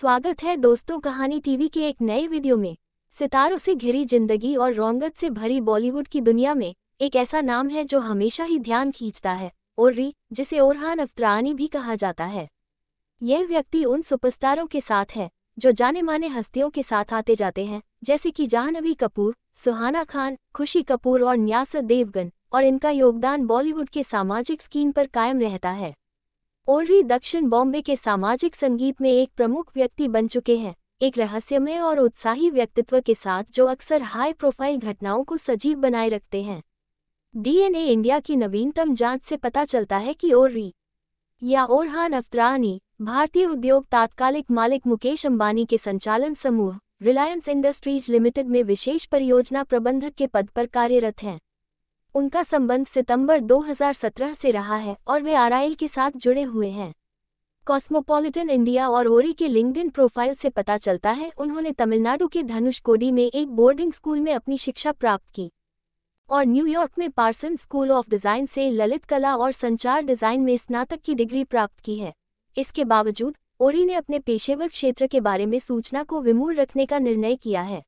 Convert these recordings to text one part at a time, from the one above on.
स्वागत है दोस्तों कहानी टीवी के एक नए वीडियो में सितारों से घिरी जिंदगी और रोंगत से भरी बॉलीवुड की दुनिया में एक ऐसा नाम है जो हमेशा ही ध्यान खींचता है ओर्री जिसे ओरहान अफ्तरानी भी कहा जाता है यह व्यक्ति उन सुपरस्टारों के साथ है जो जाने माने हस्तियों के साथ आते जाते हैं जैसे कि जाहनवी कपूर सुहाना खान खुशी कपूर और न्यास देवगन और इनका योगदान बॉलीवुड के सामाजिक स्कीन पर कायम रहता है भी दक्षिण बॉम्बे के सामाजिक संगीत में एक प्रमुख व्यक्ति बन चुके हैं एक रहस्यमय और उत्साही व्यक्तित्व के साथ जो अक्सर हाई प्रोफाइल घटनाओं को सजीव बनाए रखते हैं डीएनए इंडिया की नवीनतम जांच से पता चलता है कि ओररी या ओरहान अफ्तरानी भारतीय उद्योग तात्कालिक मालिक मुकेश अंबानी के संचालन समूह रिलायंस इंडस्ट्रीज लिमिटेड में विशेष परियोजना प्रबंधक के पद पर कार्यरत हैं उनका संबंध सितंबर 2017 से रहा है और वे आरआईएल के साथ जुड़े हुए हैं कॉस्मोपॉलिटन इंडिया और ओरी के लिंक्डइन प्रोफाइल से पता चलता है उन्होंने तमिलनाडु के धनुषकोडी में एक बोर्डिंग स्कूल में अपनी शिक्षा प्राप्त की और न्यूयॉर्क में पार्सन स्कूल ऑफ डिज़ाइन से ललित कला और संचार डिज़ाइन में स्नातक की डिग्री प्राप्त की है इसके बावजूद ओरी ने अपने पेशेवर क्षेत्र के बारे में सूचना को विमूल रखने का निर्णय किया है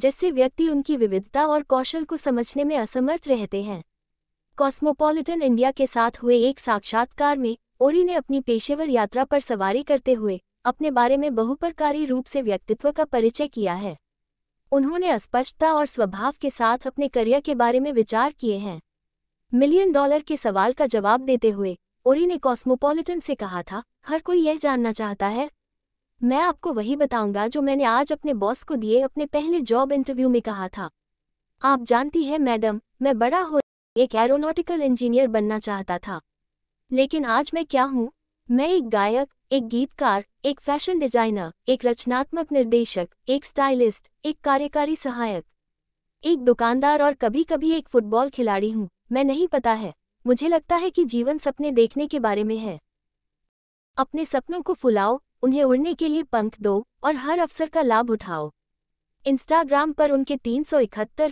जिससे व्यक्ति उनकी विविधता और कौशल को समझने में असमर्थ रहते हैं कॉस्मोपॉलिटन इंडिया के साथ हुए एक साक्षात्कार में ओरी ने अपनी पेशेवर यात्रा पर सवारी करते हुए अपने बारे में बहुप्रकारी रूप से व्यक्तित्व का परिचय किया है उन्होंने अस्पष्टता और स्वभाव के साथ अपने करियर के बारे में विचार किए हैं मिलियन डॉलर के सवाल का जवाब देते हुए ओरी ने कॉस्मोपॉलिटन से कहा था हर कोई यह जानना चाहता है मैं आपको वही बताऊंगा जो मैंने आज अपने बॉस को दिए अपने पहले जॉब इंटरव्यू में कहा था आप जानती है मैडम मैं बड़ा हो एक एरोनॉटिकल इंजीनियर बनना चाहता था लेकिन आज मैं क्या हूँ मैं एक गायक एक गीतकार एक फैशन डिजाइनर एक रचनात्मक निर्देशक एक स्टाइलिस्ट एक कार्यकारी सहायक एक दुकानदार और कभी कभी एक फुटबॉल खिलाड़ी हूँ मैं नहीं पता है मुझे लगता है कि जीवन सपने देखने के बारे में है अपने सपनों को फुलाओ उन्हें उड़ने के लिए पंख दो और हर अवसर का लाभ उठाओ इंस्टाग्राम पर उनके तीन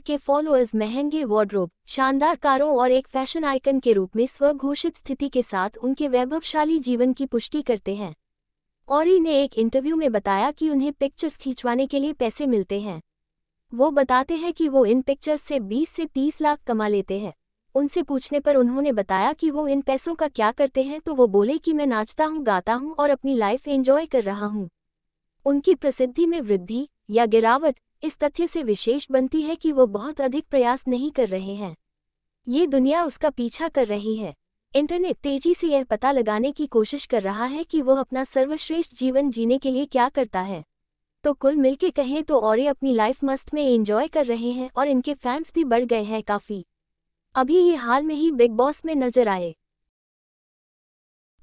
के फॉलोअर्स महंगे वार्ड्रोब शानदार कारों और एक फैशन आइकन के रूप में स्वघोषित स्थिति के साथ उनके वैभवशाली जीवन की पुष्टि करते हैं और ने एक इंटरव्यू में बताया कि उन्हें पिक्चर्स खिंचवाने के लिए पैसे मिलते हैं वो बताते हैं कि वो इन पिक्चर्स से 20 से 30 लाख कमा लेते हैं उनसे पूछने पर उन्होंने बताया कि वो इन पैसों का क्या करते हैं तो वो बोले कि मैं नाचता हूँ गाता हूँ और अपनी लाइफ एंजॉय कर रहा हूँ उनकी प्रसिद्धि में वृद्धि या गिरावट इस तथ्य से विशेष बनती है कि वो बहुत अधिक प्रयास नहीं कर रहे हैं ये दुनिया उसका पीछा कर रही है इंटरनेट तेजी से यह पता लगाने की कोशिश कर रहा है कि वो अपना सर्वश्रेष्ठ जीवन जीने के लिए क्या करता है तो कुल मिलके कहें तो और अपनी लाइफ मस्त में एंजॉय कर रहे हैं और इनके फैंस भी बढ़ गए हैं काफ़ी अभी ये हाल में ही बिग बॉस में नजर आए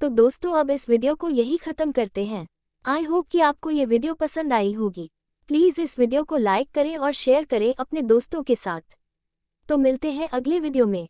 तो दोस्तों अब इस वीडियो को यही खत्म करते हैं आई होप कि आपको ये वीडियो पसंद आई होगी प्लीज़ इस वीडियो को लाइक करें और शेयर करें अपने दोस्तों के साथ तो मिलते हैं अगले वीडियो में